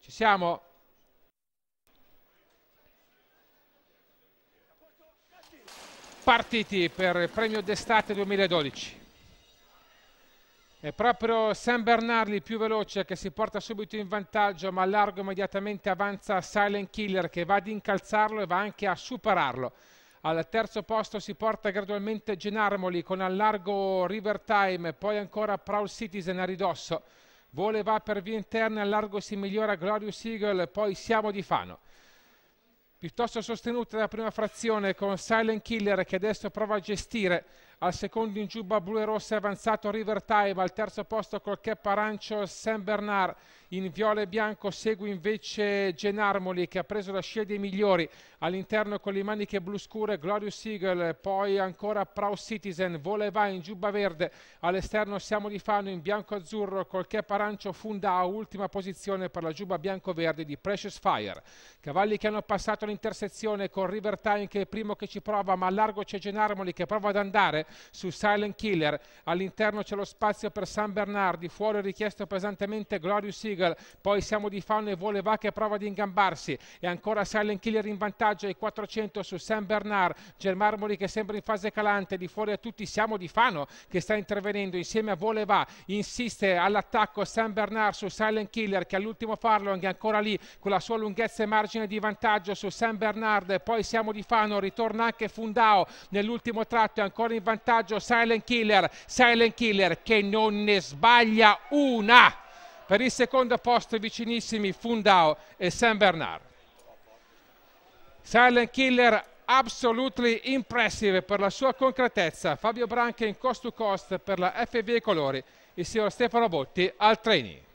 Ci siamo? Partiti per il premio d'estate 2012. È proprio San Bernardi il più veloce che si porta subito in vantaggio, ma largo immediatamente avanza Silent Killer che va ad incalzarlo e va anche a superarlo. Al terzo posto si porta gradualmente Genarmoli con al largo River Time, poi ancora Proud Citizen a ridosso voleva per via interna, largo si migliora Glorious Eagle, poi siamo di Fano. Piuttosto sostenuta la prima frazione con Silent Killer che adesso prova a gestire al secondo in giubba blu e rossa è avanzato River Taiva, al terzo posto col cap arancio San Bernard, in viola e bianco segue invece Genarmoli che ha preso la scia dei migliori, all'interno con le maniche blu scure Glorious Eagle, poi ancora Proud Citizen, Voleva in giubba verde, all'esterno siamo di Fano in bianco-azzurro col cap arancio Funda, ultima posizione per la giubba bianco-verde di Precious Fire. Cavalli che hanno passato l'intersezione con River Time che è il primo che ci prova ma a largo c'è Genarmoli che prova ad andare su Silent Killer, all'interno c'è lo spazio per San Bernardi, fuori richiesto pesantemente Glorious Eagle, poi siamo di Fano e Voleva che prova di ingambarsi e ancora Silent Killer in vantaggio ai 400 su San Bernard, Germarmoli che sembra in fase calante, di fuori a tutti siamo di Fano che sta intervenendo insieme a Voleva, insiste all'attacco San Bernard su Silent Killer che all'ultimo farlo è ancora lì con la sua lunghezza e margine di vantaggio su San Bernard, poi siamo di Fano, ritorna anche Fundao nell'ultimo tratto è ancora in vantaggio vantaggio Silent Killer, Silent Killer che non ne sbaglia una. Per il secondo posto vicinissimi Fundao e San Bernard. Silent Killer absolutely impressive per la sua concretezza. Fabio Branca in cost to cost per la FV Colori. Il signor Stefano Botti al training.